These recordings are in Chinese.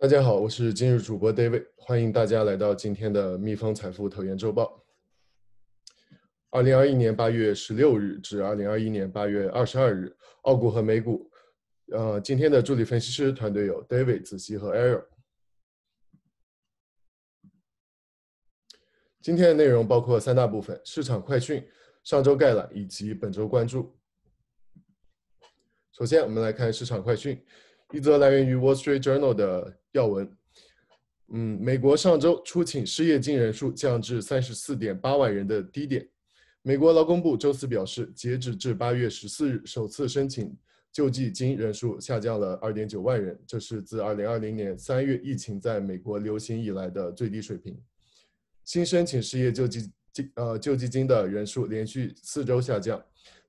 大家好，我是今日主播 David，欢迎大家来到今天的蜜蜂财富投研周报。二零二一年八月十六日至二零二一年八月二十二日，澳股和美股。呃，今天的助理分析师团队有 David、子熙和 a e r o 今天的内容包括三大部分：市场快讯、上周概览以及本周关注。首先，我们来看市场快讯。一则来源于《Wall Street Journal》的要闻，嗯，美国上周初请失业金人数降至三十四点八万人的低点。美国劳工部周四表示，截止至八月十四日，首次申请救济金人数下降了二点九万人，这是自二零二零年三月疫情在美国流行以来的最低水平。新申请失业救济金呃救济金的人数连续四周下降。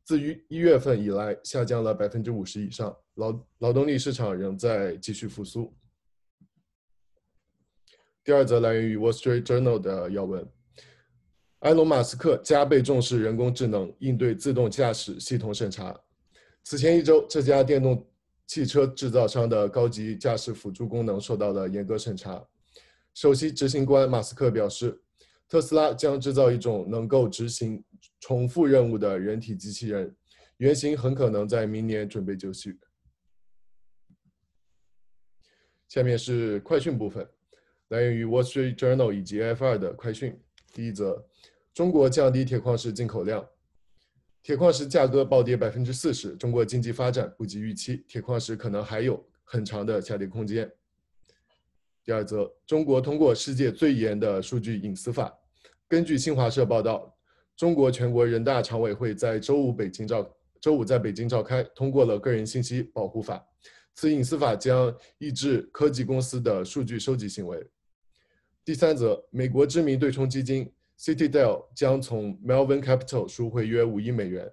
自于一月份以来，下降了百分之五十以上。劳劳动力市场仍在继续复苏。第二则来源于 Wall Street Journal 的要闻：埃隆·马斯克加倍重视人工智能，应对自动驾驶系统审查。此前一周，这家电动汽车制造商的高级驾驶辅助功能受到了严格审查。首席执行官马斯克表示。特斯拉将制造一种能够执行重复任务的人体机器人，原型很可能在明年准备就绪。下面是快讯部分，来源于《Wall Street Journal》以及 F 二的快讯。第一则，中国降低铁矿石进口量，铁矿石价格暴跌百分之四十，中国经济发展不及预期，铁矿石可能还有很长的下跌空间。第二则，中国通过世界最严的数据隐私法。根据新华社报道，中国全国人大常委会在周五北京召周五在北京召开，通过了个人信息保护法。此隐私法将抑制科技公司的数据收集行为。第三则，美国知名对冲基金 Citadel 将从 Melvin Capital 赎回约五亿美元。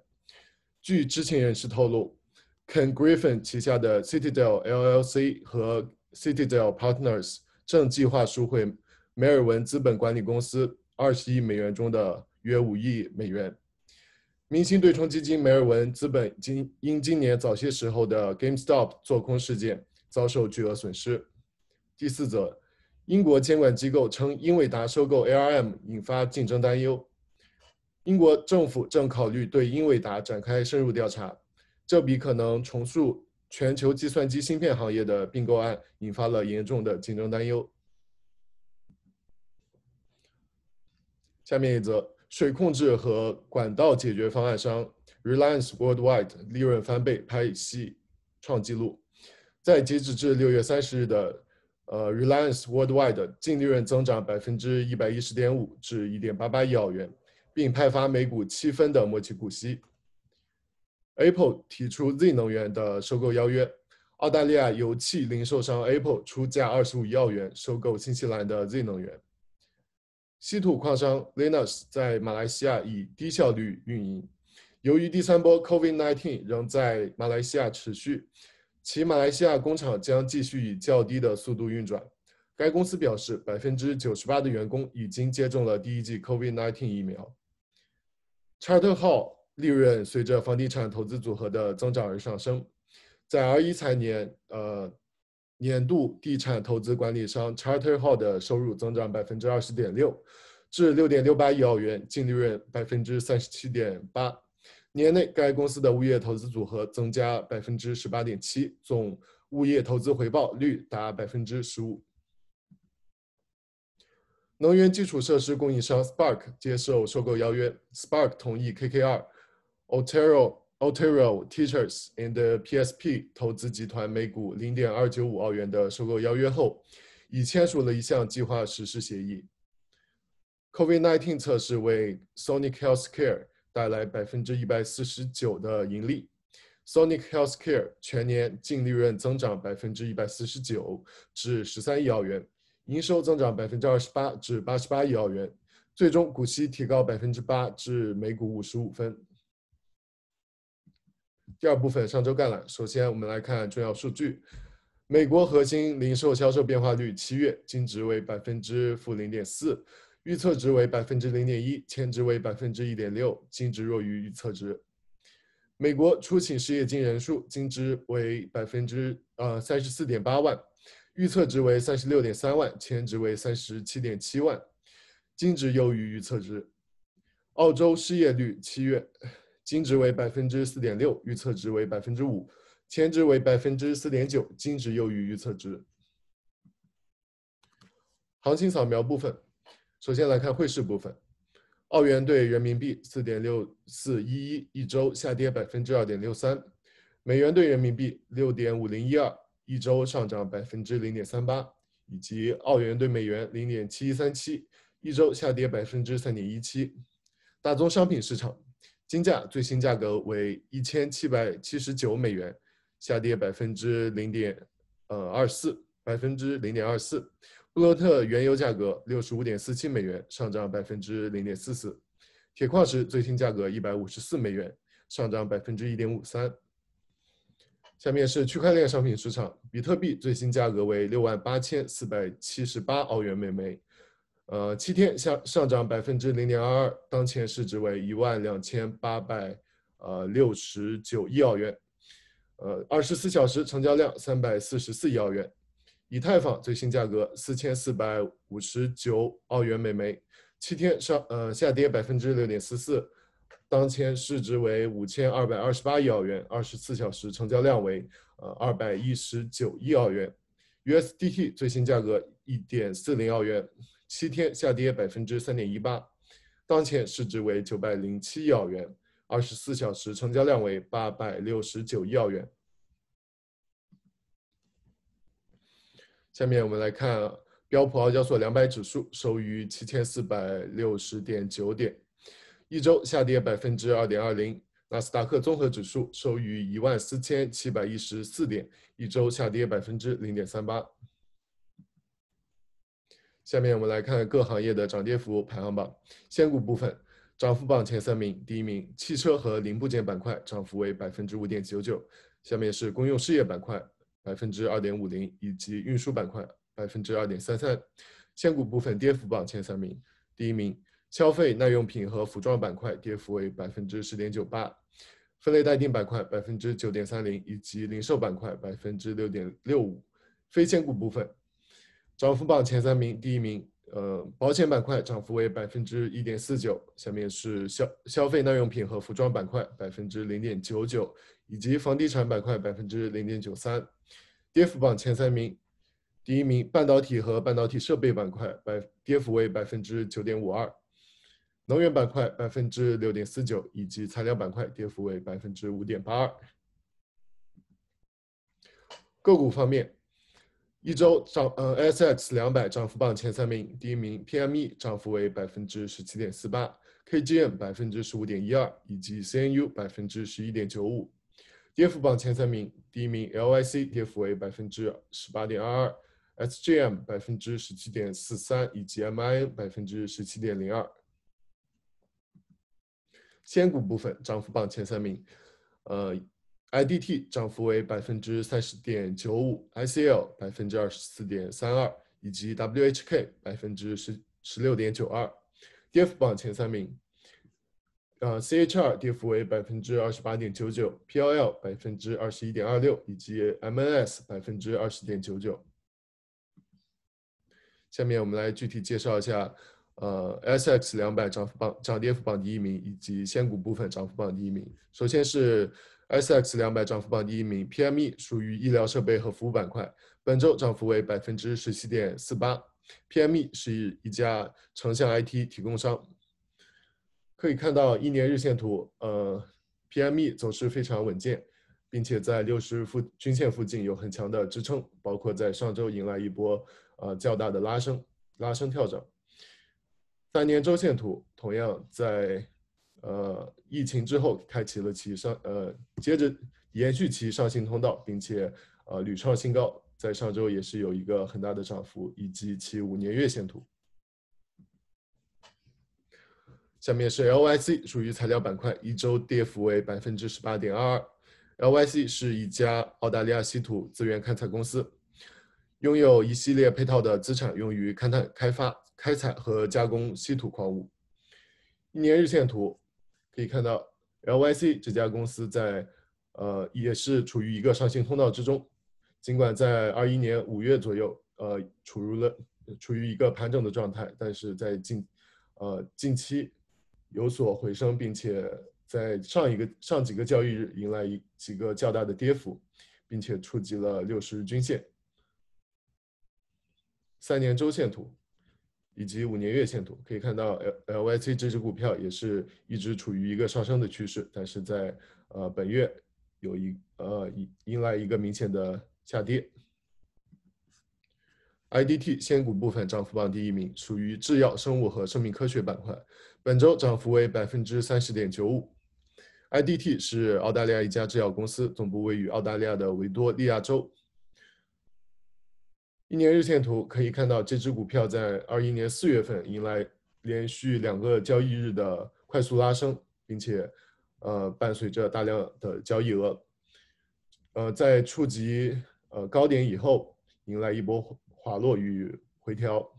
据知情人士透露，Ken Griffin 旗下的 Citadel LLC 和 Citadel Partners 正计划赎回梅尔文资本管理公司。二十亿美元中的约五亿美元。明星对冲基金梅尔文资本今因今年早些时候的 GameStop 做空事件遭受巨额损失。第四则，英国监管机构称英伟达收购 ARM 引发竞争担忧。英国政府正考虑对英伟达展开深入调查。这笔可能重塑全球计算机芯片行业的并购案引发了严重的竞争担忧。下面一则，水控制和管道解决方案商 Reliance Worldwide 利润翻倍，拍戏创纪录。在截止至六月三十日的，呃，Reliance Worldwide 净利润增长百分之一百一十点五至一点八八亿澳元，并派发每股七分的末期股息。Apple 提出 Z 能源的收购邀约，澳大利亚油气零售商 Apple 出价二十五亿澳元收购新西兰的 Z 能源。稀土矿商 l i n a s 在马来西亚以低效率运营，由于第三波 COVID-19 仍在马来西亚持续，其马来西亚工厂将继续以较低的速度运转。该公司表示，百分之九十八的员工已经接种了第一剂 COVID-19 疫苗。Chart 号利润随着房地产投资组合的增长而上升，在 R 一财年，呃。年度地产投资管理商 Charter Hall 的收入增长百分之二十点六，至六点六八亿澳元，净利润百分之三十七点八。年内，该公司的物业投资组合增加百分之十八点七，总物业投资回报率达百分之十五。能源基础设施供应商 Spark 接受收购邀约，Spark 同意 KKR、Otero。o t a r o Teachers and PSP 投资集团每股零点二九五澳元的收购邀约后，已签署了一项计划实施协议。COVID-19 测试为 Sonic Healthcare 带来百分之一百四十九的盈利，Sonic Healthcare 全年净利润增长百分之一百四十九至十三亿澳元，营收增长百分之二十八至八十八亿澳元，最终股息提高百分之八至每股五十五分。第二部分，上周概览。首先，我们来看重要数据。美国核心零售销售变化率，七月，均值为百分之负零点四，预测值为百分之零点一，前值为百分之一点六，均值弱于预测值。美国初请失业金人数，均值为百分之呃三十四点八万，预测值为三十六点三万，前值为三十七点七万，均值优于预测值。澳洲失业率，七月。金值为百分之四点六，预测值为百分之五，前值为百分之四点九，金值优于预测值。行情扫描部分，首先来看汇市部分，澳元对人民币四点六四一一，一周下跌百分之二点六三；美元对人民币六点五零一二，一周上涨百分之零点三八；以及澳元对美元零点七一三七，一周下跌百分之三点一七。大宗商品市场。金价最新价格为一千七百七十九美元，下跌百分之零点呃二四，百分之零点二四。布洛特原油价格六十五点四七美元，上涨百分之零点四四。铁矿石最新价格一百五十四美元，上涨百分之一点五三。下面是区块链商品市场，比特币最新价格为六万八千四百七十八澳元每枚。呃，七天上上涨百分之零点二二，当前市值为一万两千八百呃六十九亿澳元，呃，二十四小时成交量三百四十四亿澳元。以太坊最新价格四千四百五十九澳元每枚，七天上呃下跌百分之六点四四，当前市值为五千二百二十八亿澳元，二十四小时成交量为呃二百一十九亿澳元。USDT 最新价格一点四零澳元。七天下跌百分之三点一八，当前市值为九百零七亿澳元，二十四小时成交量为八百六十九亿澳元。下面我们来看标普澳所两百指数收于七千四百六十点九点，一周下跌百分之二点二零。纳斯达克综合指数收于一万四千七百一十四点，一周下跌百分之零点三八。下面我们来看各行业的涨跌幅排行榜。仙股部分，涨幅榜前三名，第一名，汽车和零部件板块涨幅为百分之五点九九，下面是公用事业板块百分之二点五零以及运输板块百分之二点三三。仙股部分跌幅榜前三名，第一名，消费耐用品和服装板块跌幅为百分之十点九八，分类待定板块百分之九点三零以及零售板块百分之六点六五。非仙股部分。涨幅榜前三名，第一名，呃，保险板块涨幅为百分之一点四九，下面是消消费耐用品和服装板块百分之零点九九，以及房地产板块百分之零点九三。跌幅榜前三名，第一名，半导体和半导体设备板块，百跌幅为百分之九点五二，能源板块百分之六点四九，以及材料板块跌幅为百分之五点八二。个股方面。一周涨，呃 s X 两百涨幅榜前三名，第一名 P M E 涨幅为百分之十七点四八，K G M 百分之十五点一二，以及 C N U 百分之十一点九五。跌幅榜前三名，第一名 L I C 跌幅为百分之十八点二二，S G M 百分之十七点四三，以及 M I N 百分之十七点零二。仙股部分涨幅榜前三名，呃。IDT 涨幅为百分之三十点九五，ICL 百分之二十四点三二，以及 WHK 百分之十十六点九二，跌幅榜前三名。呃，CHR 跌幅为百分之二十八点九九 p l l 百分之二十一点二六，以及 MNS 百分之二十点九九。下面我们来具体介绍一下，呃，S X 两百涨幅榜、涨跌幅榜第一名，以及仙股部分涨幅榜第一名。首先是。S X 两百涨幅榜第一名，P M E 属于医疗设备和服务板块，本周涨幅为百分之十七点四八。P M E 是一家成像 I T 提供商，可以看到一年日线图，呃，P M E 走势非常稳健，并且在六十日附均线附近有很强的支撑，包括在上周迎来一波呃较大的拉升，拉升跳涨。三年周线图同样在。呃，疫情之后开启了其上呃，接着延续其上行通道，并且呃屡创新高，在上周也是有一个很大的涨幅，以及其五年月线图。下面是 LYC，属于材料板块，一周跌幅为百分之十八点二二。LYC 是一家澳大利亚稀土资源开采公司，拥有一系列配套的资产，用于勘探、开发、开采和加工稀土矿物。一年日线图。可以看到，LYC 这家公司在，呃，也是处于一个上行通道之中。尽管在二一年五月左右，呃，处于了处于一个盘整的状态，但是在近，呃，近期有所回升，并且在上一个上几个交易日迎来一几个较大的跌幅，并且触及了六十日均线。三年周线图。以及五年月线图可以看到，L L Y C 这只股票也是一直处于一个上升的趋势，但是在呃本月有一呃迎迎来一个明显的下跌。I D T 先股部分涨幅榜第一名，属于制药、生物和生命科学板块，本周涨幅为百分之三十点九五。I D T 是澳大利亚一家制药公司，总部位于澳大利亚的维多利亚州。一年日线图可以看到，这只股票在二一年四月份迎来连续两个交易日的快速拉升，并且，呃，伴随着大量的交易额，呃，在触及呃高点以后，迎来一波滑落与回调，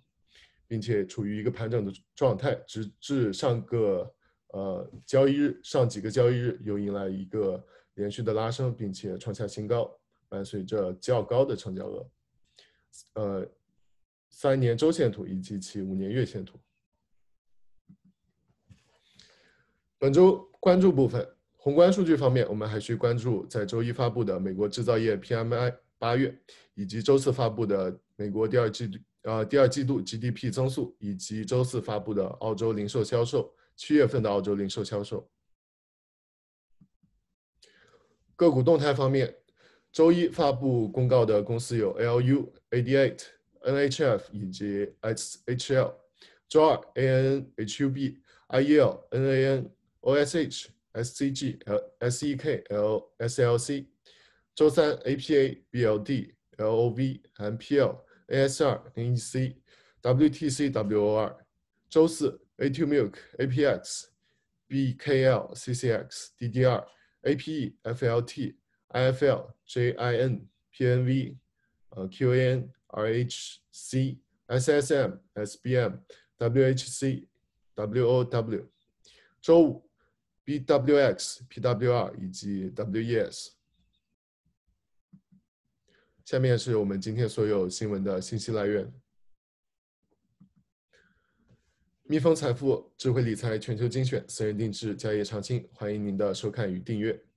并且处于一个盘整的状态，直至上个呃交易日、上几个交易日又迎来一个连续的拉升，并且创下新高，伴随着较高的成交额。呃，三年周线图以及其五年月线图。本周关注部分，宏观数据方面，我们还需关注在周一发布的美国制造业 PMI 八月，以及周四发布的美国第二季度呃第二季度 GDP 增速，以及周四发布的澳洲零售销售七月份的澳洲零售销售。个股动态方面。周一发布公告的公司有 LUA D8 NHF 以及 SHL。周二 ANHUBIELNANOSHSCG l s e k LSLC。周三 a p a b l d l o v m p l a s 2 n e c w t c w o r 周四 a t m i l k a p x b k l c c x d 2 r a p e f l t i f l J I N P N V，呃 Q A N R H C S S M S B M W H C W O W，周五 B W X P W R 以及 W E S。下面是我们今天所有新闻的信息来源。蜜蜂财富智慧理财全球精选私人定制，家业长青，欢迎您的收看与订阅。